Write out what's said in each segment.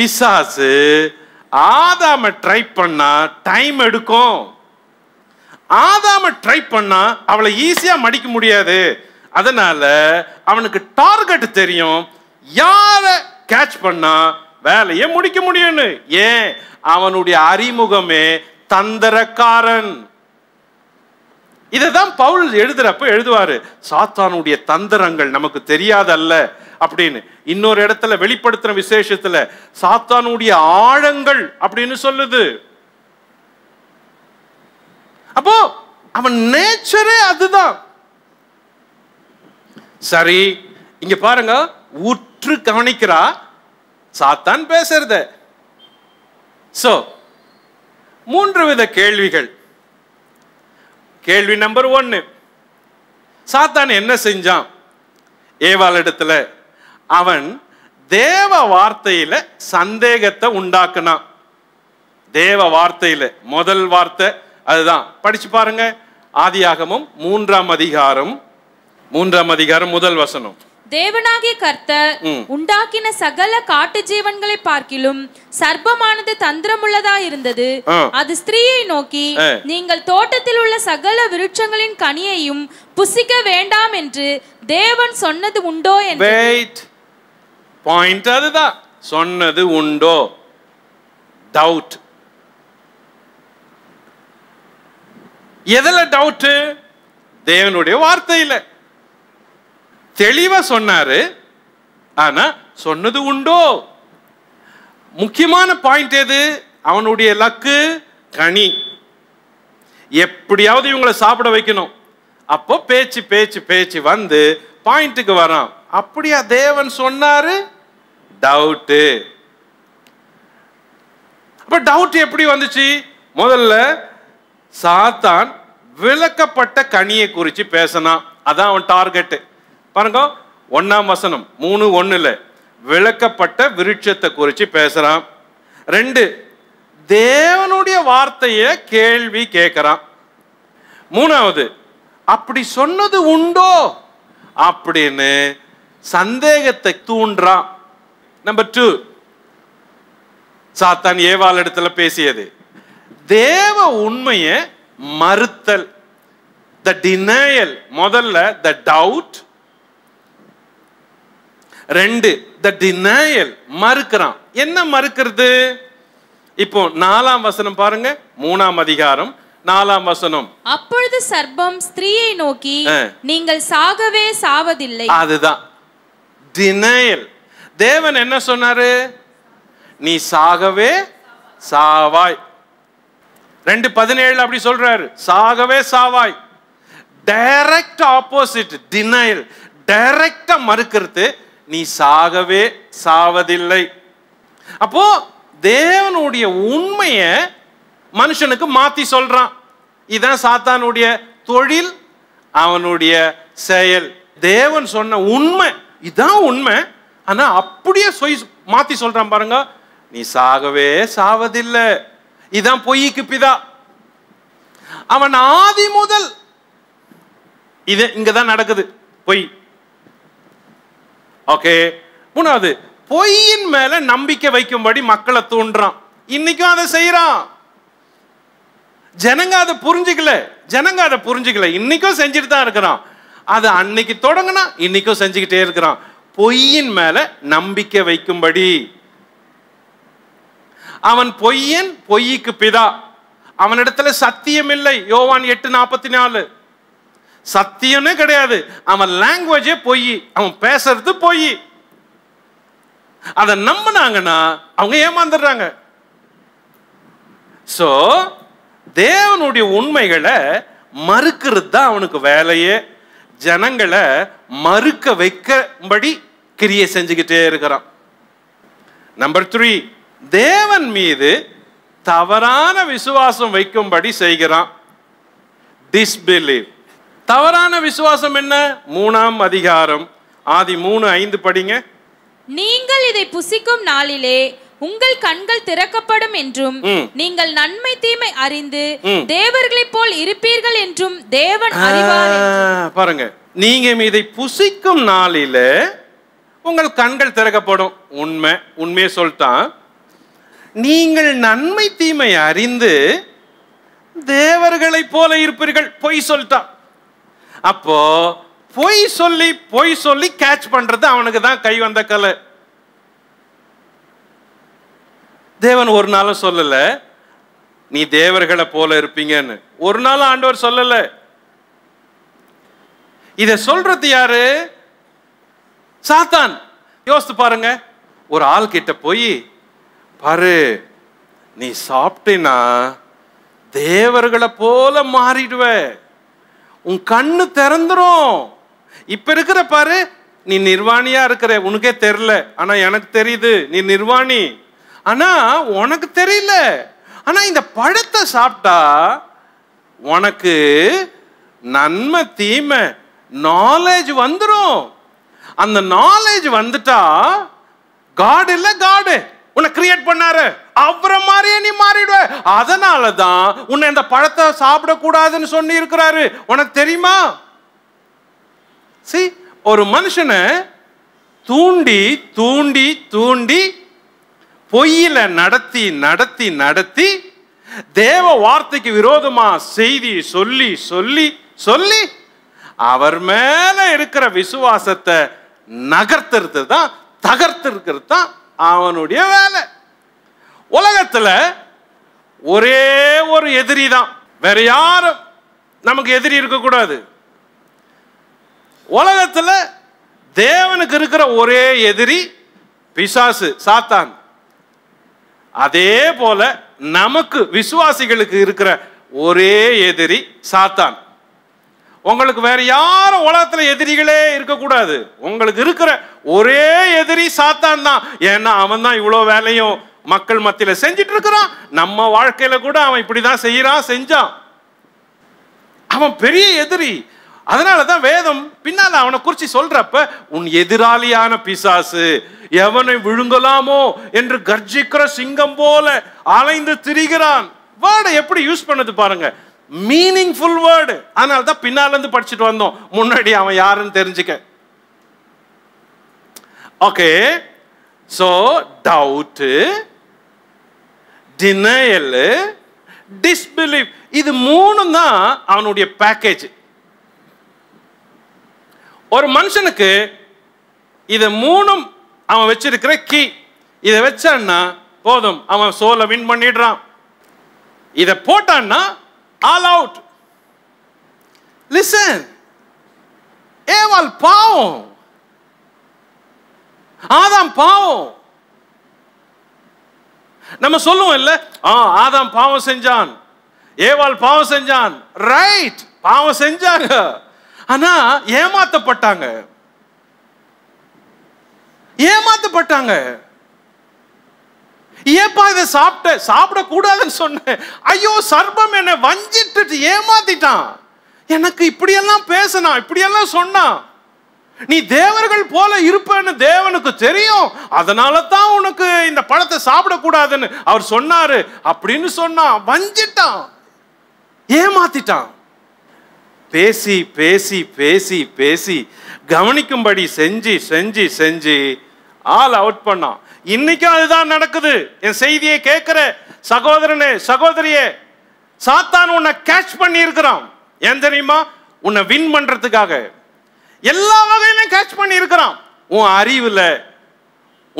பிசாசு ஆதாம ட்ரை பண்ணா டைம் எடுக்கும் ஆதாம ட்ரை பண்ணா அவளை ஈஸியா மடிக்க முடியாது அதனால அவனுக்கு டார்கெட் தெரியும் யார கேட்ச் பண்ணா வேலையை முடிக்க முடியும்னு ஏன் அவனுடைய அறிமுகமே தந்திரக்காரன் இதை தான் பவுல் எழுதுறப்ப எழுதுவாரு சாத்தானுடைய தந்திரங்கள் நமக்கு தெரியாதல்ல அப்படின்னு இன்னொரு இடத்துல வெளிப்படுத்துற விசேஷத்துல சாத்தானுடைய ஆழங்கள் அப்படின்னு சொல்லுது அப்போ அவன் நேச்சரே அதுதான் சரி இங்க பாருங்க உற்று கவனிக்கிறா சாத்தான் பேசுறத சோ மூன்று வித கேள்விகள் கேள்வி நம்பர் ஒன்று சாத்தான் என்ன செஞ்சான் ஏவாளிடத்தில் அவன் தேவ வார்த்தையில சந்தேகத்தை உண்டாக்குனான் தேவ வார்த்தையில முதல் வார்த்தை அதுதான் படிச்சு பாருங்க ஆதியாகமும் மூன்றாம் அதிகாரம் மூன்றாம் அதிகாரம் முதல் வசனம் தேவனாகிய கர்த்தர் உண்டாக்கின சகல காட்டு ஜீவன்களை பார்க்கிலும் சர்ப்பமானது தந்திரமுள்ளதா இருந்தது அது ஸ்திரீயை நோக்கி நீங்கள் தோட்டத்தில் உள்ள சகல விருட்சங்களின் கனியையும் புசிக்க வேண்டாம் என்று தேவன் சொன்னது உண்டோ என்று பாயிண்ட் அதுதான் சொன்னது உண்டோ டவுட் எதுல டவுட் தேவனுடைய வார்த்தையில் தெளிவாக சொன்னார் ஆனால் சொன்னது உண்டோ முக்கியமான பாயிண்ட் எது அவனுடைய லக்கு கனி எப்படியாவது இவங்களை சாப்பிட வைக்கணும் அப்போ பேச்சு பேச்சு பேச்சு வந்து பாயிண்ட்டுக்கு வரான் அப்படியா தேவன் சொன்னாரு டவுட்டு அப்ப டவுட் எப்படி வந்துச்சு முதல்ல சாத்தான் விளக்கப்பட்ட கனியை குறித்து பேசினான் அதான் அவன் டார்கெட்டு பாருங்க ஒன்றாம் வசனம் மூணு இல்லை விளக்கப்பட்ட விருட்சத்தை குறித்து பேசுகிறான் ரெண்டு தேவனுடைய வார்த்தையை கேள்வி கேட்குறான் மூணாவது அப்படி சொன்னது உண்டோ அப்படின்னு சந்தேகத்தை தூண்டுறான் நம்பர் டூ சாத்தான் ஏவால் இடத்துல பேசியது தேவ உண்மையை மறுத்தல் த டினயல் முதல்ல த டவுட் ரெண்டு த டினயல் மறுக்கிறான் என்ன மறுக்கிறது இப்போ நாலாம் வசனம் பாருங்க மூணாம் அதிகாரம் நாலாம் வசனம் அப்பொழுது சர்பம் ஸ்திரீயை நோக்கி நீங்கள் சாகவே சாவதில்லை அதுதான் டினையல் தேவன் என்ன சொன்னாரு நீ சாகவே சாவாய் ரெண்டு பதினேழு அப்படி சொல்றாரு சாகவே சாவாய் டைரக்ட் ஆப்போசிட் டினையல் டைரக்டா மறுக்கிறது நீ சாகவே சாவதில்லை அப்போ தேவனுடைய உண்மையை மனுஷனுக்கு மாற்றி சொல்றான் இதுதான் சாத்தானுடைய தொழில் அவனுடைய செயல் தேவன் சொன்ன உண்மை இதுதான் உண்மை ஆனால் அப்படியே சொய் மாற்றி சொல்றான் பாருங்க நீ சாகவே சாவதில்லை இதான் பொய்க்கு பிதா அவன் ஆதி முதல் இது இங்கதான் நடக்குது பொய் ஓகே மூணாவது பொய்யின் மேல நம்பிக்கை வைக்கும்படி மக்களை தூண்டுறான் இன்னைக்கும் அதை செய்யறான் ஜனங்க அதை புரிஞ்சுக்கல ஜனங்க அதை புரிஞ்சுக்கல இன்னைக்கும் செஞ்சுட்டு தான் இருக்கிறான் அது அன்னைக்கு தொடங்கினா இன்னைக்கும் செஞ்சுக்கிட்டே இருக்கிறான் பொய்யின் மேல நம்பிக்கை வைக்கும்படி அவன் பொய்யன் பொய்யிக்கு பிதா அவனிடத்துல சத்தியம் இல்லை யோவான் எட்டு நாற்பத்தி நாலு சத்தியமே கிடையாது அவன் லாங்குவேஜே போய் அவன் பேசுறது பொய் அதை நம்பினாங்கன்னா அவங்க ஏமாந்துடுறாங்க ஸோ தேவனுடைய உண்மைகளை மறுக்கிறது தான் அவனுக்கு வேலையே ஜனங்களை மறுக்க வைக்கும்படி கிரியை செஞ்சுக்கிட்டே இருக்கிறான் நம்பர் த்ரீ தேவன் மீது தவறான விசுவாசம் வைக்கும்படி செய்கிறான் டிஸ்பிலீவ் தவறான விசுவாசம் என்ன மூணாம் அதிகாரம் ஆதி மூணு ஐந்து படிங்க நீங்கள் இதை புசிக்கும் நாளிலே உங்கள் கண்கள் திறக்கப்படும் என்றும் நீங்கள் நன்மை தீமை அறிந்து தேவர்களை போல் இருப்பீர்கள் என்றும் தேவன் அறிவார் பாருங்க நீங்க இதை புசிக்கும் நாளில உங்கள் கண்கள் திறக்கப்படும் உண்மை உண்மையை சொல்லிட்டான் நீங்கள் நன்மை தீமை அறிந்து தேவர்களை போல இருப்பீர்கள் பொய் சொல்லிட்டான் அப்போ பொய் சொல்லி பொய் சொல்லி கேட்ச் பண்றது அவனுக்கு தான் கை வந்த கலை தேவன் ஒரு நாளும் சொல்லல நீ தேவர்களை போல இருப்பீங்கன்னு ஒரு நாள் ஆண்டவர் சொல்லல இத சொல்றது யாரு சாத்தான் யோசித்து பாருங்க ஒரு ஆள் கிட்ட போய் பாரு நீ சாப்பிட்டேன்னா தேவர்களை போல மாறிடுவேன் உன் கண்ணு திறந்துரும் இப்போ இருக்கிற பாரு நீ நிர்வாணியாக இருக்கிற உனக்கே தெரில ஆனால் எனக்கு தெரியுது நீ நிர்வாணி ஆனால் உனக்கு தெரியல ஆனால் இந்த பழத்தை சாப்பிட்டா உனக்கு நன்மை தீமை நாலேஜ் வந்துடும் அந்த நாலேஜ் வந்துட்டா காடு இல்லை காடு உன்னை கிரியேட் பண்ணாரு அவரை மாதிரியே நீ மாறிடுவ அதனால தான் உன்னை இந்த பழத்தை சாப்பிடக்கூடாதுன்னு சொல்லி இருக்கிறாரு உனக்கு தெரியுமா சி ஒரு மனுஷனை தூண்டி தூண்டி தூண்டி பொய்யில நடத்தி நடத்தி நடத்தி தேவ வார்த்தைக்கு விரோதமா செய்தி சொல்லி சொல்லி சொல்லி அவர் மேல இருக்கிற விசுவாசத்தை நகர்த்துறது தான் தகர்த்து இருக்கிறது தான் அவனுடைய வேலை உலகத்தில் ஒரே ஒரு எதிரி தான் வேற யாரும் நமக்கு எதிரி இருக்கக்கூடாது உலகத்தில் தேவனுக்கு இருக்கிற ஒரே எதிரி பிசாசு சாத்தான் அதே போல நமக்கு விசுவாசிகளுக்கு இருக்கிற ஒரே எதிரி சாத்தான் உங்களுக்கு வேற யாரும் உலகத்தில் எதிரிகளே இருக்கக்கூடாது உங்களுக்கு இருக்கிற ஒரே எதிரி சாத்தான் தான் ஏன்னா அவன் தான் இவ்வளோ வேலையும் மக்கள் மத்தியில் செஞ்சிட்டு இருக்கிறான் நம்ம வாழ்க்கையில் கூட அவன் இப்படி தான் செய்கிறான் செஞ்சான் அவன் பெரிய எதிரி அதனால தான் வேதம் பின்னால் அவனை குறித்து சொல்கிறப்ப உன் எதிராளியான பிசாசு எவனை விழுங்கலாமோ என்று கர்ஜிக்கிற சிங்கம் போல அலைந்து திரிகிறான் வேர்டை எப்படி யூஸ் பண்ணது பாருங்க மீனிங்ஃபுல் வேர்டு அதனால தான் பின்னாலேருந்து படிச்சுட்டு வந்தோம் முன்னாடி அவன் யாருன்னு தெரிஞ்சுக்க okay so doubt denial disbelief இது மூணு தான் அவனுடைய பேக்கேஜ் ஒரு மனுஷனுக்கு இது மூணும் அவன் வச்சிருக்கிற கீ இதை வச்சான்னா போதும் அவன் சோலை வின் பண்ணிடுறான் இதை போட்டான்னா ஆல் அவுட் லிசன் ஏவால் பாவம் ஆதாம் பாவம் நம்ம சொல்லுவோம் இல்ல ஆதாம் பாவம் செஞ்சான் ஏவாள் பாவம் செஞ்சான் ரைட் பாவம் செஞ்சாங்க ஆனா ஏமாத்தப்பட்டாங்க ஏமாத்தப்பட்டாங்க ஏப்பா இதை சாப்பிட்ட கூடாதுன்னு சொன்னேன் ஐயோ சர்பம் என்ன வஞ்சிட்டு ஏமாத்திட்டான் எனக்கு இப்படியெல்லாம் பேசினான் இப்படியெல்லாம் சொன்னான் நீ தேவர்கள் போல இருப்பன்னு தேவனுக்கு தெரியும் அதனால தான் உனக்கு இந்த பழத்தை சாப்பிடக்கூடாதுன்னு அவர் சொன்னாரு அப்படின்னு சொன்னான் வஞ்சிட்டான் ஏமாத்திட்டான் பேசி பேசி பேசி பேசி கவனிக்கும்படி செஞ்சு செஞ்சு செஞ்சு ஆள் அவுட் பண்ணான் இன்னைக்கு அதுதான் நடக்குது என் செய்தியை கேட்கிற சகோதரனே சகோதரியே சாத்தான் உன்னை கேட்ச் பண்ணி இருக்கிறான் ஏன் தெரியுமா உன்னை வின் பண்றதுக்காக எல்லா வகையிலும் கேட்ச் பண்ணி இருக்கிறான் உன் அறிவில்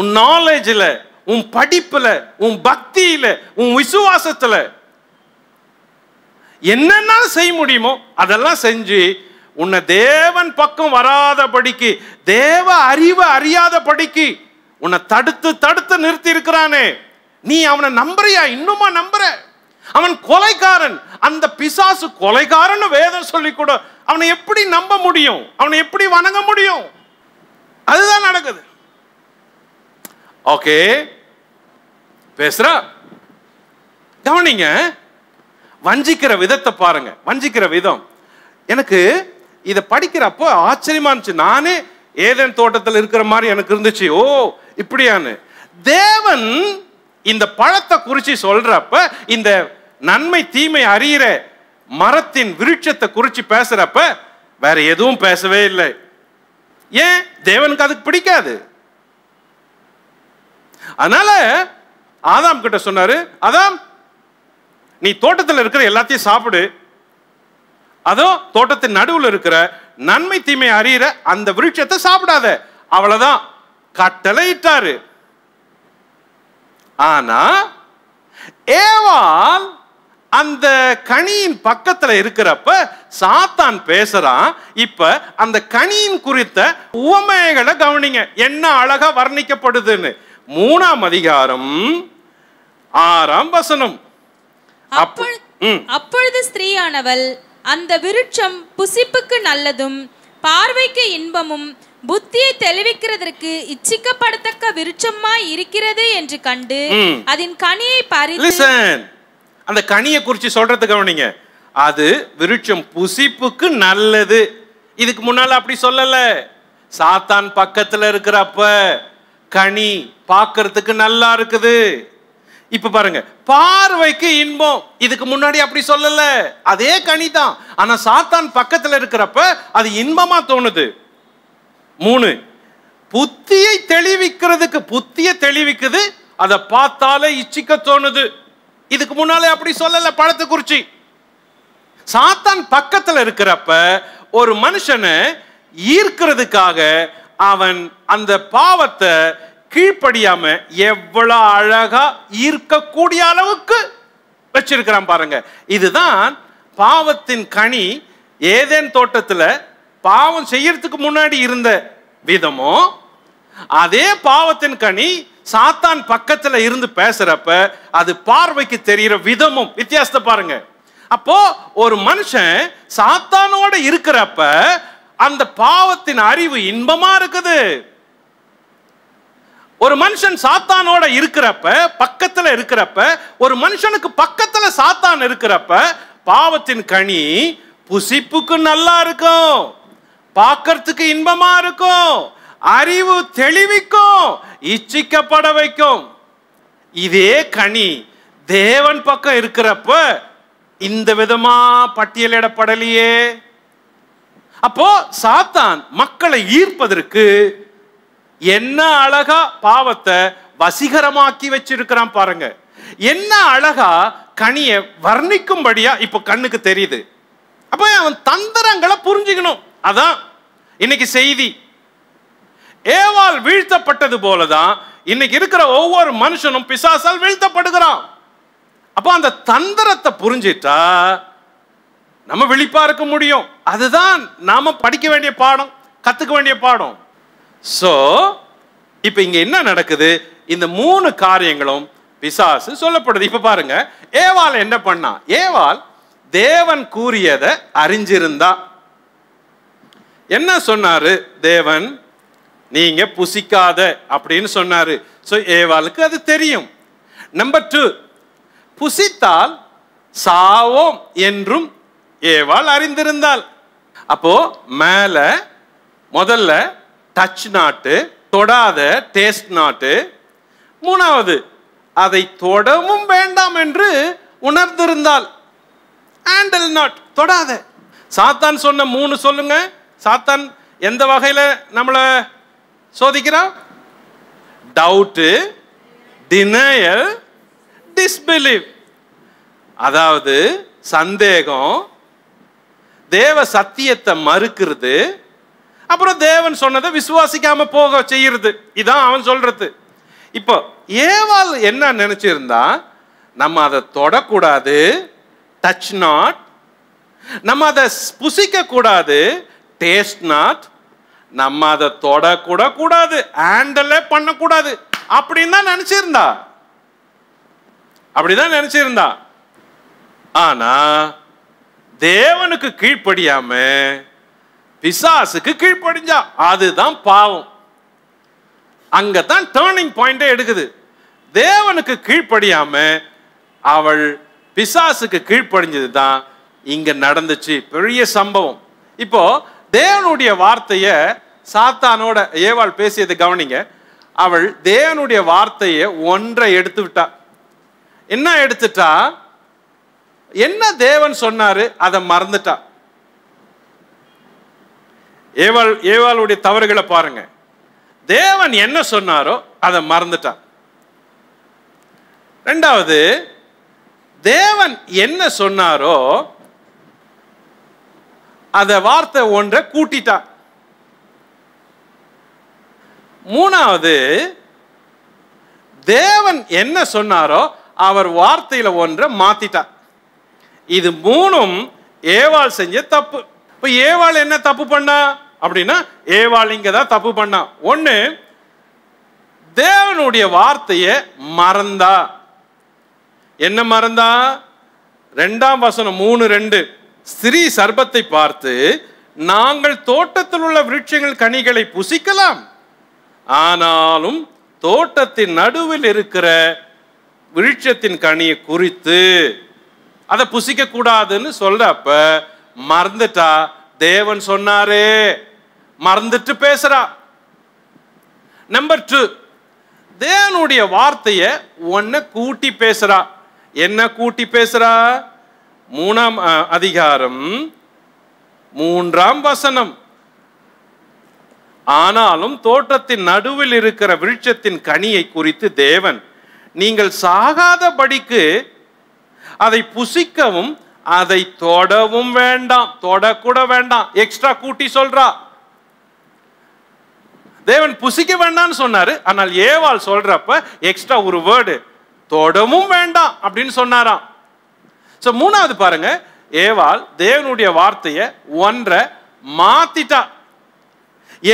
உன் நாலேஜில் உன் படிப்பில் உன் பக்தியில் உன் விசுவாசத்தில் என்னென்ன செய்ய முடியுமோ அதெல்லாம் செஞ்சு உன்னை தேவன் பக்கம் வராத படிக்கு தேவ அறிவை படிக்கு உன்னை தடுத்து தடுத்து நிறுத்தி இருக்கிறானே நீ அவனை நம்புறியா இன்னுமா நம்புற அவன் கொலைக்காரன் அந்த பிசாசு கொலைக்காரன் வேதம் சொல்லி கூட அவனை எப்படி நம்ப முடியும் அவனை எப்படி வணங்க முடியும் அதுதான் நடக்குது ஓகே பேசுற கவனிங்க வஞ்சிக்கிற விதத்தை பாருங்க வஞ்சிக்கிற விதம் எனக்கு இதை படிக்கிறப்போ ஆச்சரியமா இருந்துச்சு நானே ஏதேன் தோட்டத்தில் இருக்கிற மாதிரி எனக்கு இருந்துச்சு ஓ இப்படியான்னு தேவன் இந்த பழத்தை குறித்து சொல்றப்ப இந்த நன்மை தீமை அறிகிற மரத்தின் விருட்சத்தை குறித்து பேசுகிறப்ப வேற எதுவும் பேசவே இல்லை ஏன் தேவனுக்கு அதுக்கு பிடிக்காது அதனால ஆதாம் கிட்ட சொன்னாரு அதாம் நீ தோட்டத்தில் இருக்கிற எல்லாத்தையும் சாப்பிடு அதோ தோட்டத்தின் நடுவில் இருக்கிற நன்மை தீமை அறியிற அந்த விருட்சத்தை சாப்பிடாத அவ்வளவுதான் கட்டளை இட்டாரு ஆனா ஏவால் அந்த கனியின் பக்கத்தில் இருக்கிறப்ப சாத்தான் பேசுறான் இப்ப அந்த கனியின் குறித்த உவமைகளை கவனிங்க என்ன அழகா வர்ணிக்கப்படுதுன்னு மூணாம் அதிகாரம் ஆறாம் வசனம் அப்பொழுது ஸ்திரீயானவள் அந்த விருட்சம் புசிப்புக்கு நல்லதும் பார்வைக்கு இன்பமும் புத்தியை தெளிவிக்கிறதற்கு இச்சிக்கப்படத்தக்க விருட்சமாய் இருக்கிறது என்று கண்டு அதன் கனியை பறித்து அந்த கனியை குறித்து சொல்கிறது கவனிங்க அது விருட்சம் புசிப்புக்கு நல்லது இதுக்கு முன்னால் அப்படி சொல்லலை சாத்தான் பக்கத்தில் இருக்கிறப்ப கனி பார்க்கறதுக்கு நல்லா இருக்குது இப்ப பாருங்க பார்வைக்கு இன்பம் இதுக்கு முன்னாடி அப்படி சொல்லல அதே கனி தான் ஆனா சாத்தான் பக்கத்துல இருக்கிறப்ப அது இன்பமா தோணுது மூணு புத்தியை தெளிவிக்கிறதுக்கு புத்தியை தெளிவிக்குது அதை பார்த்தாலே இச்சிக்க தோணுது இதுக்கு முன்னாலே அப்படி சொல்லலை பழத்து குறிச்சி சாத்தான் பக்கத்தில் இருக்கிறப்ப ஒரு மனுஷனை ஈர்க்கிறதுக்காக அவன் அந்த பாவத்தை கீழ்ப்படியாம எவ்வளவு அழகா ஈர்க்கக்கூடிய அளவுக்கு வச்சிருக்கிறான் பாருங்க இதுதான் பாவத்தின் கனி ஏதேன் தோட்டத்தில் பாவம் செய்யறதுக்கு முன்னாடி இருந்த விதமோ அதே பாவத்தின் கனி சாத்தான் பக்கத்துல இருந்து பேசுறப்ப அது பார்வைக்கு தெரியற விதமும் வித்தியாசத்தை பாருங்க அப்போ ஒரு மனுஷன் சாத்தானோட இருக்கிறப்ப அந்த பாவத்தின் அறிவு இன்பமா இருக்குது ஒரு மனுஷன் சாத்தானோட இருக்கிறப்ப பக்கத்துல இருக்கிறப்ப ஒரு மனுஷனுக்கு பக்கத்துல சாத்தான் இருக்கிறப்ப பாவத்தின் கனி புசிப்புக்கு நல்லா இருக்கும் பார்க்கறதுக்கு இன்பமா இருக்கும் அறிவு தெளிவிக்கும் இச்சிக்கப்பட வைக்கும் இதே கனி தேவன் பக்கம் இருக்கிறப்ப இந்த விதமா பட்டியலிடப்படலையே அப்போ சாத்தான் மக்களை ஈர்ப்பதற்கு என்ன அழகா பாவத்தை வசீகரமாக்கி வச்சிருக்கிறான் பாருங்க என்ன அழகா கனியை வர்ணிக்கும்படியா இப்ப கண்ணுக்கு தெரியுது அப்ப அவன் தந்திரங்களை புரிஞ்சுக்கணும் அதான் இன்னைக்கு செய்தி ஏவால் வீழ்த்தப்பட்டது போலதான் இன்னைக்கு இருக்கிற ஒவ்வொரு மனுஷனும் பிசாசால் வீழ்த்தப்படுகிறான் அப்போ அந்த தந்திரத்தை புரிஞ்சிட்டா நம்ம விழிப்பா இருக்க முடியும் அதுதான் நாம படிக்க வேண்டிய பாடம் கத்துக்க வேண்டிய பாடம் ஸோ இப்போ இங்க என்ன நடக்குது இந்த மூணு காரியங்களும் பிசாசு சொல்லப்படுது இப்ப பாருங்க ஏவால் என்ன பண்ணா ஏவால் தேவன் கூறியதை அறிஞ்சிருந்தா என்ன சொன்னாரு தேவன் நீங்க புசிக்காத அப்படின்னு சொன்னாரு ஸோ ஏவாளுக்கு அது தெரியும் நம்பர் டூ புசித்தால் சாவோம் என்றும் ஏவாள் அறிந்திருந்தாள் அப்போ மேல முதல்ல டச் நாட்டு தொடாத டேஸ்ட் நாட்டு மூணாவது அதை தொடவும் வேண்டாம் என்று உணர்ந்திருந்தால் ஹேண்டல் நாட் தொடாத சாத்தான் சொன்ன மூணு சொல்லுங்க சாத்தான் எந்த வகையில் நம்மளை சோதிக்கிறான் டவுட்டு டினயல் டிஸ்பிலீவ் அதாவது சந்தேகம் தேவ சத்தியத்தை மறுக்கிறது அப்புறம் தேவன் சொன்னதை விசுவாசிக்காம போக செய்யறது இதான் அவன் சொல்றது இப்போ ஏவால் என்ன நினைச்சிருந்தா நம்ம அதை தொடக்கூடாது டச் நாட் நம்ம அதை புசிக்க கூடாது டேஸ்ட் நாட் நம்ம அதை தொடக்கூட கூடாது ஹேண்டலே பண்ணக்கூடாது அப்படின்னு தான் நினச்சிருந்தா அப்படிதான் நினச்சிருந்தா ஆனா தேவனுக்கு கீழ்ப்படியாம பிசாசுக்கு கீழ்ப்படிஞ்சா அதுதான் பாவம் அங்கதான் டேர்னிங் பாயிண்டே எடுக்குது தேவனுக்கு கீழ்ப்படியாம அவள் பிசாசுக்கு கீழ்ப்படிஞ்சது தான் இங்க நடந்துச்சு பெரிய சம்பவம் இப்போ தேவனுடைய வார்த்தையை சாத்தானோட ஏவாள் பேசியதை கவனிங்க அவள் தேவனுடைய வார்த்தையை ஒன்றை எடுத்து விட்டா என்ன எடுத்துட்டா என்ன தேவன் சொன்னாரு அதை மறந்துட்டா ஏவாள் ஏவாளுடைய தவறுகளை பாருங்க தேவன் என்ன சொன்னாரோ அதை மறந்துட்டா ரெண்டாவது தேவன் என்ன சொன்னாரோ அந்த வார்த்தை ஒன்றை கூட்டிட்டார் மூணாவது தேவன் என்ன சொன்னாரோ அவர் வார்த்தையில் ஒன்றை மாத்திட்டார் இது மூணும் ஏவாள் செஞ்ச தப்பு இப்போ ஏவாள் என்ன தப்பு பண்ணா அப்படின்னா ஏவாள் இங்கே தான் தப்பு பண்ணா ஒன்று தேவனுடைய வார்த்தையை மறந்தா என்ன மறந்தா ரெண்டாம் வசனம் மூணு ரெண்டு ஸ்திரீ சர்பத்தை பார்த்து நாங்கள் தோட்டத்தில் உள்ள விருட்சங்கள் கனிகளை புசிக்கலாம் ஆனாலும் தோட்டத்தின் நடுவில் இருக்கிற விருட்சத்தின் கனியை குறித்து அதை புசிக்க கூடாதுன்னு சொல்றப்ப மறந்துட்டா தேவன் சொன்னாரே மறந்துட்டு பேசுறா நம்பர் டூ தேவனுடைய வார்த்தையை ஒன்ன கூட்டி பேசுறா என்ன கூட்டி பேசுறா மூணாம் அதிகாரம் மூன்றாம் வசனம் ஆனாலும் தோட்டத்தின் நடுவில் இருக்கிற விருட்சத்தின் கனியை குறித்து தேவன் நீங்கள் சாகாதபடிக்கு அதை புசிக்கவும் அதை தொடவும் வேண்டாம் தொடக்கூட வேண்டாம் எக்ஸ்ட்ரா கூட்டி சொல்றா தேவன் புசிக்க வேண்டாம்னு சொன்னாரு ஆனால் ஏவாள் சொல்றப்ப எக்ஸ்ட்ரா ஒரு வேர்டு தொடவும் வேண்டாம் அப்படின்னு சொன்னாராம் ஸோ மூணாவது பாருங்க ஏவாள் தேவனுடைய வார்த்தையை ஒன்றை மாத்திட்டா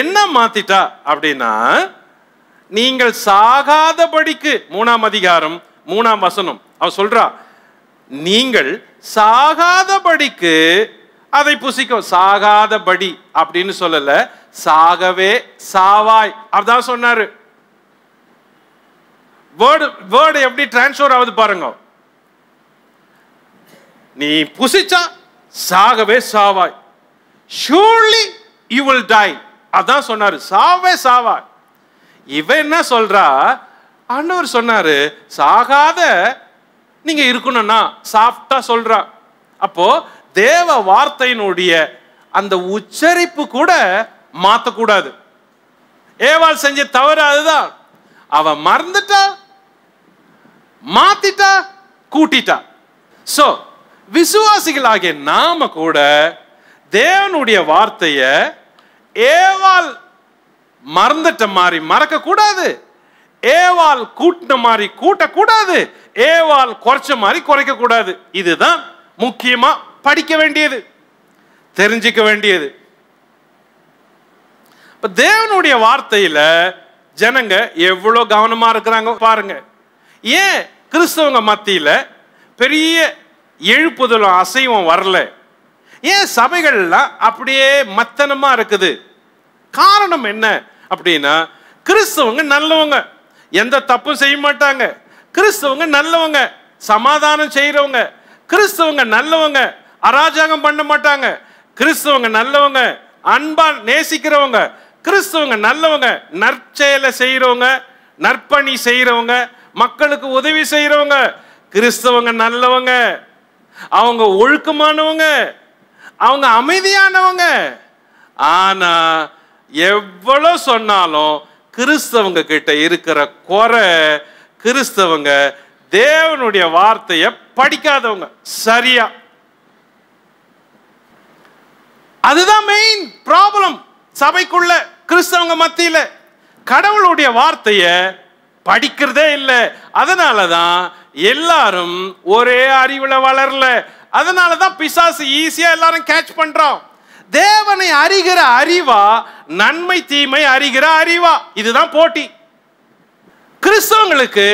என்ன மாத்திட்டா அப்படின்னா நீங்கள் சாகாதபடிக்கு மூணாம் அதிகாரம் மூணாம் வசனம் அவர் சொல்றா நீங்கள் சாகாதபடிக்கு அதை புசிக்கும் சாகாதபடி அப்படின்னு சொல்லல சாகவே சாவாய் அப்படிதான் சொன்னாரு வேர்டு வேர்டு எப்படி டிரான்ஸ்ஃபர் ஆகுது பாருங்க நீ புசிச்சா சாகவே சாவாய் ஷூர்லி யூ வில் டை அதான் சொன்னார் சாவே சாவாய் இவன் என்ன சொல்றா ஆண்டவர் சொன்னாரு சாகாத நீங்க இருக்கணும்னா சாப்டா சொல்றா அப்போ தேவ வார்த்தையினுடைய அந்த உச்சரிப்பு கூட மாற்றக்கூடாது ஏவாள் செஞ்ச தவறு அதுதான் அவ மறந்துட்டா மாத்திட்டா கூட்டிட்டா ஸோ விசுவாசிகளாகிய நாம கூட தேவனுடைய வார்த்தையை ஏவால் மறந்துட்ட மாதிரி மறக்க கூடாது ஏவால் கூட்டின மாதிரி கூட்டக்கூடாது ஏவால் குறைச்ச மாதிரி குறைக்க கூடாது இதுதான் முக்கியமா படிக்க வேண்டியது தெரிஞ்சிக்க வேண்டியது இப்ப தேவனுடைய வார்த்தையில ஜனங்க எவ்வளோ கவனமா இருக்கிறாங்க பாருங்க ஏன் கிறிஸ்தவங்க மத்தியில பெரிய எழுப்புதலும் அசைவும் வரல ஏன் சபைகள்லாம் அப்படியே மத்தனமாக இருக்குது காரணம் என்ன அப்படின்னா கிறிஸ்தவங்க நல்லவங்க எந்த தப்பும் செய்ய மாட்டாங்க கிறிஸ்தவங்க நல்லவங்க சமாதானம் செய்கிறவங்க கிறிஸ்தவங்க நல்லவங்க அராஜகம் பண்ண மாட்டாங்க கிறிஸ்தவங்க நல்லவங்க அன்பா நேசிக்கிறவங்க கிறிஸ்தவங்க நல்லவங்க நற்செயலை செய்கிறவங்க நற்பணி செய்கிறவங்க மக்களுக்கு உதவி செய்கிறவங்க கிறிஸ்தவங்க நல்லவங்க அவங்க ஒழுக்கமானவங்க அவங்க அமைதியானவங்க ஆனா எவ்வளவு சொன்னாலும் கிறிஸ்தவங்க கிட்ட இருக்கிற குறை கிறிஸ்தவங்க தேவனுடைய வார்த்தையை படிக்காதவங்க சரியா அதுதான் மெயின் ப்ராப்ளம் சபைக்குள்ள கிறிஸ்தவங்க மத்தியில் கடவுளுடைய வார்த்தையை படிக்கிறதே இல்லை அதனால தான் எல்லாரும் ஒரே அறிவில் வளரல அதனால தான் பிசாசு ஈஸியாக எல்லாரும் கேட்ச் பண்றோம் தேவனை அறிகிற அறிவா நன்மை தீமை அறிகிற அறிவா இதுதான் போட்டி கிறிஸ்தவங்களுக்கு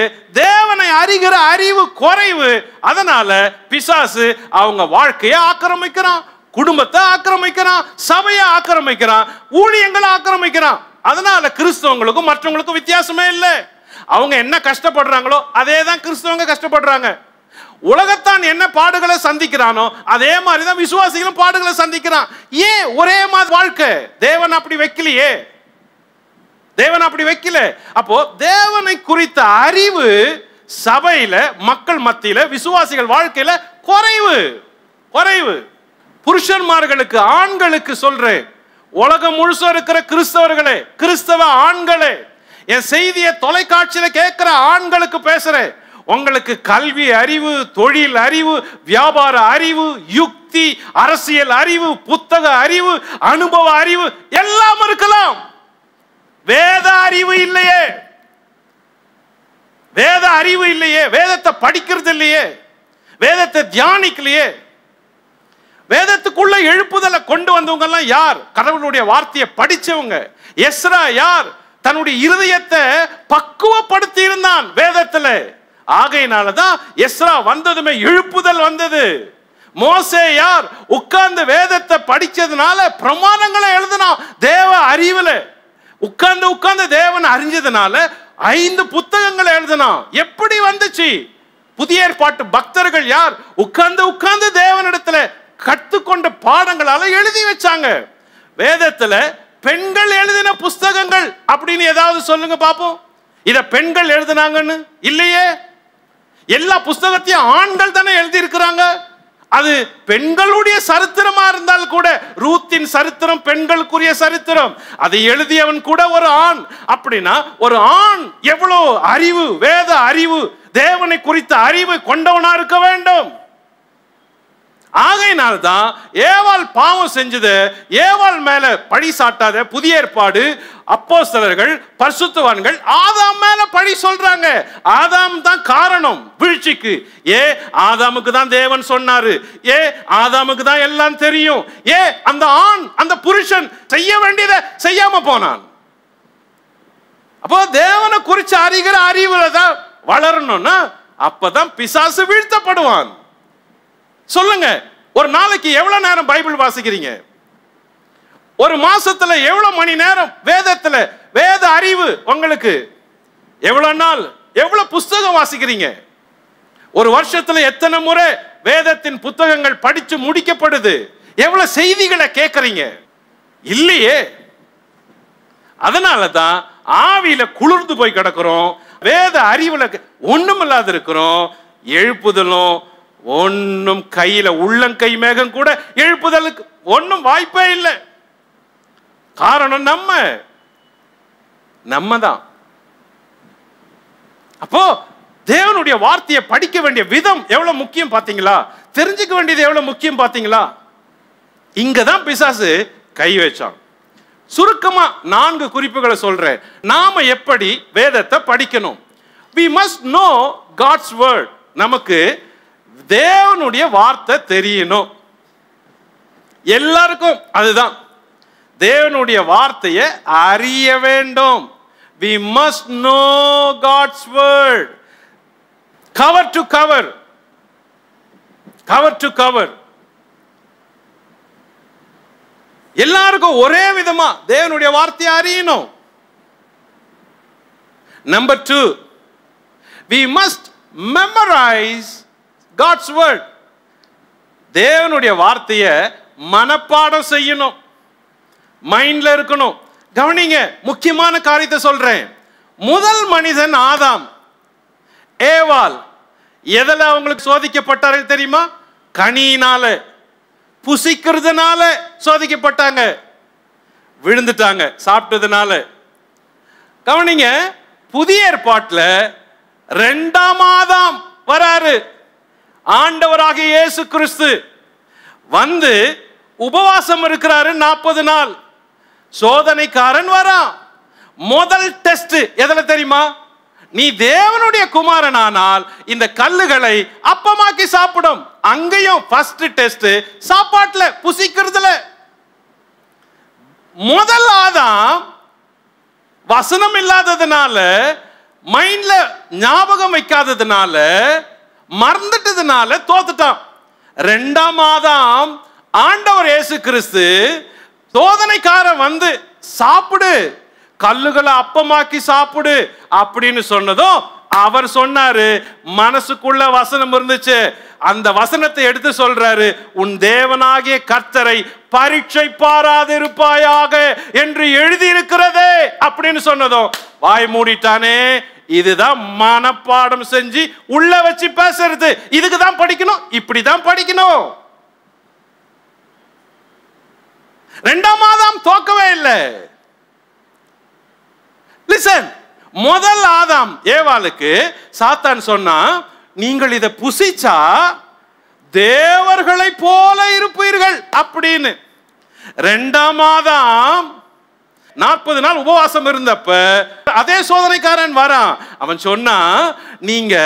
தேவனை அறிகிற அறிவு குறைவு அதனால பிசாசு அவங்க வாழ்க்கையை ஆக்கிரமிக்கிறான் குடும்பத்தை ஆக்கிரமிக்கிறான் சபையை ஆக்கிரமிக்கிறான் ஊழியங்களை ஆக்கிரமிக்கிறான் அதனால கிறிஸ்தவங்களுக்கும் மற்றவங்களுக்கும் வித்தியாசமே இல்லை அவங்க என்ன கஷ்டப்படுறாங்களோ அதே தான் கிறிஸ்தவங்க கஷ்டப்படுறாங்க உலகத்தான் என்ன பாடுகளை சந்திக்கிறானோ அதே மாதிரி தான் விசுவாசிகளும் பாடுகளை சந்திக்கிறான் ஏன் ஒரே மாதிரி வாழ்க்கை தேவன் அப்படி வைக்கலையே தேவன் அப்படி வைக்கல அப்போ தேவனை குறித்த அறிவு சபையில மக்கள் மத்தியில விசுவாசிகள் வாழ்க்கையில குறைவு குறைவு புருஷன்மார்களுக்கு ஆண்களுக்கு சொல்றேன் உலகம் முழுசும் இருக்கிற கிறிஸ்தவர்களே கிறிஸ்தவ ஆண்களே என் செய்தியை தொலைக்காட்சியில் கேட்குற ஆண்களுக்கு பேசுகிறேன் உங்களுக்கு கல்வி அறிவு தொழில் அறிவு வியாபார அறிவு யுக்தி அரசியல் அறிவு புத்தக அறிவு அனுபவ அறிவு எல்லாம் இருக்கலாம் வேத அறிவு இல்லையே வேத அறிவு இல்லையே வேதத்தை படிக்கிறது இல்லையே வேதத்தை தியானிக்கலையே வேதத்துக்குள்ள எழுப்புதலை கொண்டு வந்தவங்க எல்லாம் யார் கடவுளுடைய வார்த்தையை படிச்சவங்க எஸ்ரா யார் தன்னுடைய இருதயத்தை பக்குவப்படுத்தி இருந்தான் வேதத்துல ஆகையினாலதான் எஸ்ரா வந்ததுமே எழுப்புதல் வந்தது மோசே யார் உட்கார்ந்து வேதத்தை படிச்சதுனால பிரமாணங்களை எழுதினான் தேவ அறிவுல உட்கார்ந்து உட்கார்ந்து தேவன் அறிஞ்சதுனால ஐந்து புத்தகங்களை எழுதினான் எப்படி வந்துச்சு புதிய ஏற்பாட்டு பக்தர்கள் யார் உட்கார்ந்து உட்கார்ந்து தேவனிடத்துல கற்றுக்கொண்ட பாடங்களால எழுதி வச்சாங்க வேதத்துல பெண்கள் எழுதின புஸ்தகங்கள் அப்படின்னு ஏதாவது சொல்லுங்க பார்ப்போம் இதை பெண்கள் எழுதினாங்கன்னு இல்லையே எல்லா புஸ்தகத்தையும் ஆண்கள் தானே இருக்கிறாங்க அது பெண்களுடைய சரித்திரமா இருந்தால் கூட ரூத்தின் சரித்திரம் பெண்களுக்குரிய சரித்திரம் அதை எழுதியவன் கூட ஒரு ஆண் அப்படின்னா ஒரு ஆண் எவ்வளோ அறிவு வேத அறிவு தேவனை குறித்த அறிவு கொண்டவனா இருக்க வேண்டும் ஆகையினால் தான் ஏவாள் பாவம் செஞ்சது ஏவாள் மேல பழி சாட்டாத புதிய ஏற்பாடு சிலர்கள் பரிசுத்தவான்கள் ஆதாம் மேல பழி சொல்றாங்க ஆதாம் தான் காரணம் வீழ்ச்சிக்கு ஏ ஆதாமுக்கு தான் தேவன் சொன்னாரு ஏ ஆதாமுக்கு தான் எல்லாம் தெரியும் ஏ அந்த ஆண் அந்த புருஷன் செய்ய வேண்டியதை செய்யாம போனான் அப்போ தேவனை குறிச்ச அறிகிற அறிவுல தான் வளரணும்னா அப்பதான் பிசாசு வீழ்த்தப்படுவான் சொல்லுங்க ஒரு நாளைக்கு எவ்வளவு நேரம் பைபிள் வாசிக்கிறீங்க ஒரு மாசத்துல எவ்வளவு மணி நேரம் வேதத்துல வேத அறிவு உங்களுக்கு எவ்வளவு நாள் எவ்வளவு புஸ்தகம் வாசிக்கிறீங்க ஒரு வருஷத்துல எத்தனை முறை வேதத்தின் புத்தகங்கள் படிச்சு முடிக்கப்படுது எவ்வளவு செய்திகளை கேட்கறீங்க இல்லையே அதனாலதான் தான் ஆவியில குளிர்ந்து போய் கிடக்கிறோம் வேத அறிவுல ஒண்ணுமில்லாத இருக்கிறோம் எழுப்புதலும் ஒன்றும் கையில் உள்ளங்கை மேகம் கூட எழுப்புதலுக்கு ஒன்றும் வாய்ப்பே இல்லை காரணம் நம்ம நம்ம தான் அப்போ தேவனுடைய வார்த்தையை படிக்க வேண்டிய விதம் எவ்வளவு முக்கியம் பார்த்தீங்களா தெரிஞ்சுக்க வேண்டியது எவ்வளவு முக்கியம் பார்த்தீங்களா இங்க தான் பிசாசு கை வச்சான் சுருக்கமா நான்கு குறிப்புகளை சொல்றேன் நாம எப்படி வேதத்தை படிக்கணும் we must know God's word நமக்கு தேவனுடைய வார்த்தை தெரியணும் எல்லாருக்கும் அதுதான் தேவனுடைய வார்த்தையை அறிய வேண்டும் we must know God's word cover to cover cover to cover எல்லாருக்கும் ஒரே விதமா தேவனுடைய வார்த்தையை அறியணும் number two we must memorize God's word தேவனுடைய வார்த்தையை மனப்பாடம் செய்யணும் மைண்ட்ல இருக்கணும் கவனிங்க முக்கியமான காரியத்தை சொல்றேன் முதல் மனிதன் ஆதாம் ஏவால் எதில் அவங்களுக்கு சோதிக்கப்பட்டார்கள் தெரியுமா கனியினால புசிக்கிறதுனால சோதிக்கப்பட்டாங்க விழுந்துட்டாங்க சாப்பிட்டதுனால கவனிங்க புதிய ஏற்பாட்டில் ரெண்டாம் ஆதாம் வராரு ஆண்டவராக இயேசு கிறிஸ்து வந்து உபவாசம் இருக்கிறாரு நாற்பது நாள் சோதனைக்காரன் வரான் முதல் டெஸ்ட் எதில் தெரியுமா நீ தேவனுடைய குமாரனானால் இந்த கல்லுகளை அப்பமாக்கி சாப்பிடும் அங்கேயும் டெஸ்ட் சாப்பாட்டுல புசிக்கிறதுல முதல் ஆதாம் வசனம் இல்லாததுனால மைண்ட்ல ஞாபகம் வைக்காததுனால மறந்துட்டதுனால தோத்துட்டான் ரெண்டாம் மாதம் ஆண்டவர் இயேசு கிறிஸ்து சோதனைக்காரன் வந்து சாப்பிடு கல்லுகளை அப்பமாக்கி சாப்பிடு அப்படின்னு சொன்னதும் அவர் சொன்னாரு மனசுக்குள்ள வசனம் இருந்துச்சு அந்த வசனத்தை எடுத்து சொல்றாரு உன் தேவனாகிய கர்த்தரை பரீட்சை பாராதிருப்பாயாக என்று எழுதியிருக்கிறதே அப்படின்னு சொன்னதும் வாய் மூடிட்டானே இதுதான் மனப்பாடம் செஞ்சு உள்ள வச்சு பேசுறது இதுக்கு தான் படிக்கணும் இப்படி தான் படிக்கணும் ரெண்டாம் மாதம் தோக்கவே இல்லை லிசன் முதல் ஆதாம் ஏவாளுக்கு சாத்தான் சொன்னா நீங்கள் இதை புசிச்சா தேவர்களை போல இருப்பீர்கள் அப்படின்னு ரெண்டாம் ஆதாம் நாற்பது நாள் உபவாசம் இருந்தப்ப அதே சோதனைக்காரன் வரான் அவன் சொன்னா நீங்க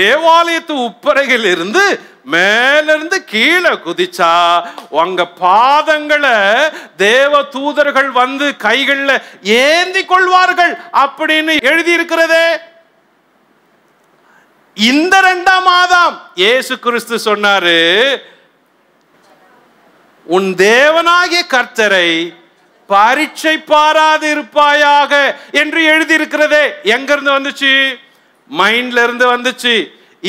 தேவாலயத்து உப்பறையில் இருந்து மேலிருந்து கீழே குதிச்சா உங்க பாதங்களை தேவ தூதர்கள் வந்து கைகள்ல ஏந்தி கொள்வார்கள் அப்படின்னு இருக்கிறதே இந்த ரெண்டாம் மாதம் ஏசு கிறிஸ்து சொன்னாரு உன் தேவனாகிய கர்த்தரை பரீட்சை பாராது இருப்பாயாக என்று எழுதியிருக்கிறதே எங்கிருந்து வந்துச்சு மைண்ட்ல இருந்து வந்துச்சு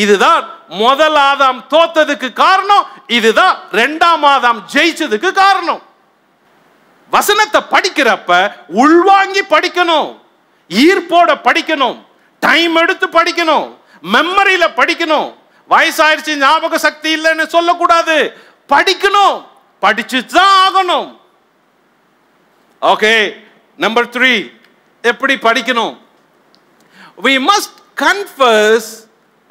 இதுதான் முதல் ஆதாம் தோத்ததுக்கு காரணம் இதுதான் ரெண்டாம் ஆதாம் ஜெயிச்சதுக்கு காரணம் வசனத்தை படிக்கிறப்ப உள்வாங்கி படிக்கணும் ஈர்ப்போட படிக்கணும் டைம் எடுத்து படிக்கணும் மெம்மரியில படிக்கணும் வயசாயிருச்சு ஞாபக சக்தி இல்லைன்னு சொல்லக்கூடாது படிக்கணும் படிச்சுதான் தான் ஆகணும் ஓகே நம்பர் த்ரீ எப்படி படிக்கணும் we must confess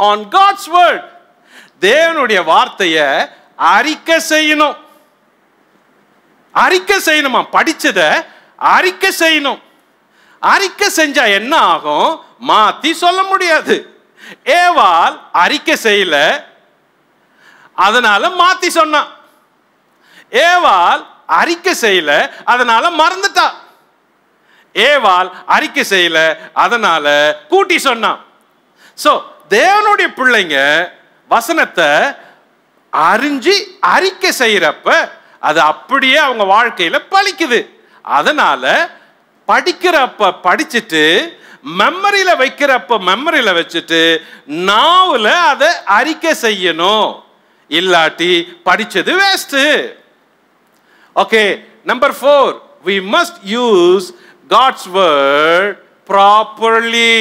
on God's word தேவனுடைய வார்த்தையை அறிக்கை செய்யணும் அறிக்கை செய்யணுமா படித்ததை அறிக்கை செய்யணும் அறிக்கை செஞ்சா என்ன ஆகும் மாத்தி சொல்ல முடியாது ஏவால் அறிக்கை செய்யல அதனால மாத்தி சொன்னான் ஏவால் அறிக்கை செய்யல அதனால மறந்துட்டா ஏவால் அறிக்கை செய்யல அதனால கூட்டி சொன்னான் ஸோ தேவனுடைய பிள்ளைங்க வசனத்தை அறிஞ்சு அறிக்கை செய்யறப்ப அது அப்படியே அவங்க வாழ்க்கையில் பழிக்குது அதனால படிக்கிறப்ப படிச்சுட்டு மெமரியில் வைக்கிறப்ப மெமரியில் வச்சுட்டு நாவில் அதை அறிக்கை செய்யணும் இல்லாட்டி படித்தது waste okay number four we must use God's word properly.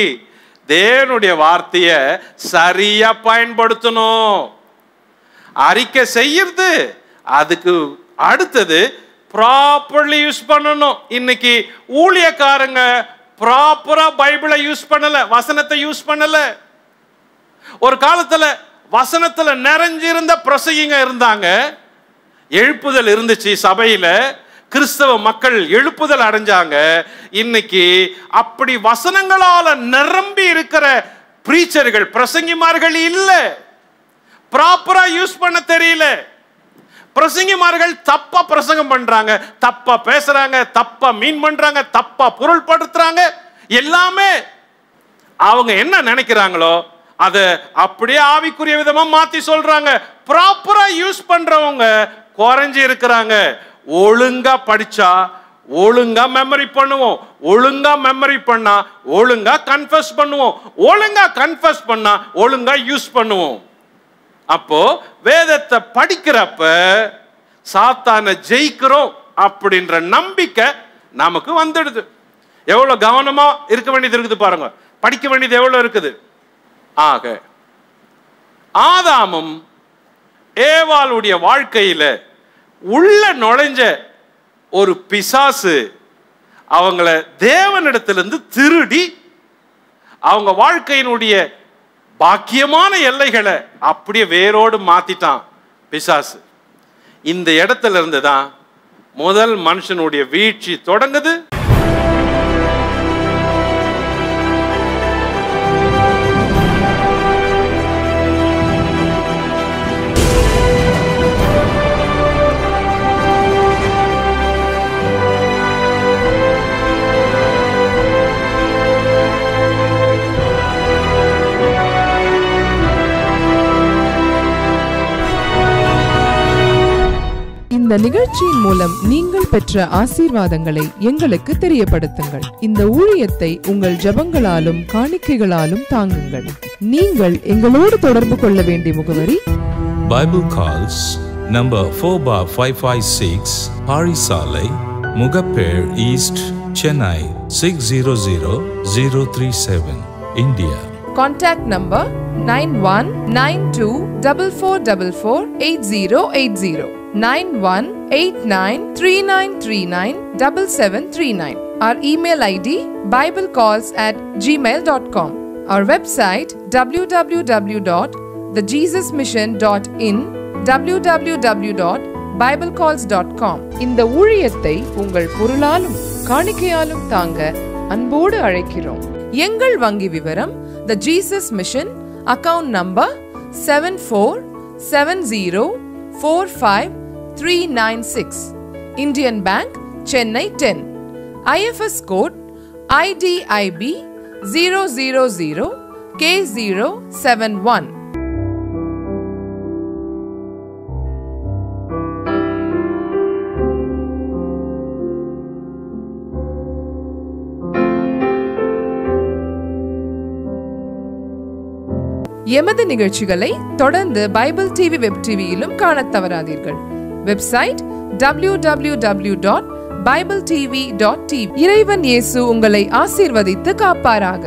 தேவனுடைய வார்த்தையை சரியாக பயன்படுத்தணும் அறிக்கை செய்யறது அதுக்கு அடுத்தது ப்ராப்பர்லி யூஸ் பண்ணணும் இன்னைக்கு ஊழியக்காரங்க ப்ராப்பராக பைபிளை யூஸ் பண்ணலை வசனத்தை யூஸ் பண்ணலை ஒரு காலத்துல வசனத்துல நிறைஞ்சிருந்த பிரசகிங்க இருந்தாங்க எழுப்புதல் இருந்துச்சு சபையில் கிறிஸ்தவ மக்கள் எழுப்புதல் அடைஞ்சாங்க இன்னைக்கு அப்படி வசனங்களால நிரம்பி இருக்கிற பிரீச்சர்கள் பிரசங்கிமார்கள் இல்லை ப்ராப்பரா யூஸ் பண்ண தெரியல பிரசங்கிமார்கள் தப்பா பிரசங்கம் பண்றாங்க தப்பா பேசுறாங்க தப்பா மீன் பண்றாங்க தப்பா பொருள் படுத்துறாங்க எல்லாமே அவங்க என்ன நினைக்கிறாங்களோ அதை அப்படியே ஆவிக்குரிய விதமா மாத்தி சொல்றாங்க ப்ராப்பரா யூஸ் பண்றவங்க குறைஞ்சி இருக்கிறாங்க ஒழுங்கா படிச்சா ஒழுங்கா மெமரி பண்ணுவோம் ஒழுங்கா மெமரி பண்ணா ஒழுங்கா கன்ஃபஸ் பண்ணுவோம் ஒழுங்கா கன்ஃபஸ் பண்ணா ஒழுங்கா யூஸ் பண்ணுவோம் அப்போ வேதத்தை படிக்கிறப்ப சாத்தான ஜெயிக்கிறோம் அப்படின்ற நம்பிக்கை நமக்கு வந்துடுது எவ்வளோ கவனமாக இருக்க வேண்டியது இருக்குது பாருங்க படிக்க வேண்டியது எவ்வளோ இருக்குது ஆக ஆதாமும் ஏவாளுடைய வாழ்க்கையில் உள்ள நுழைஞ்ச ஒரு பிசாசு அவங்கள தேவனிடத்திலிருந்து திருடி அவங்க வாழ்க்கையினுடைய பாக்கியமான எல்லைகளை அப்படியே வேரோடு மாத்திட்டான் பிசாசு இந்த இடத்துல இருந்து தான் முதல் மனுஷனுடைய வீழ்ச்சி தொடங்குது இந்த நிகழ்ச்சியின் மூலம் நீங்கள் பெற்ற ஆசீர்வாதங்களை எங்களுக்கு தெரியப்படுத்துங்கள் இந்த ஊழியத்தை உங்கள் ஜபங்களாலும் காணிக்கைகளாலும் தாங்குங்கள் நீங்கள் எங்களோடு தொடர்பு கொள்ள வேண்டிய முகவரி Bible calls number four five five six பாரிசாலை முகப்பேர் east Chennai six zero zero zero three seven India contact number nine one nine two double four double four eight zero eight zero nine one eight nine three nine three nine double seven three nine. Our email ID biblecalls at gmail.com. Our website www.thejesusmission.in www.biblecalls.com இந்த ஊழியத்தை உங்கள் பொருளாலும் காணிக்கையாலும் தாங்க அன்போடு அழைக்கிறோம் எங்கள் வங்கி விவரம் the Jesus mission account number seven four seven zero four five three nine six Indian bank Chennai ten IFS code IDIB zero zero zero K zero seven one எமது நிகழ்ச்சிகளை தொடர்ந்து பைபிள் டிவி வெப் டிவியிலும் காணத் தவறாதீர்கள் website W W W dot Bible TV dot TV இறைவன் இயேசு உங்களை ஆசீர்வதித்து காப்பாராக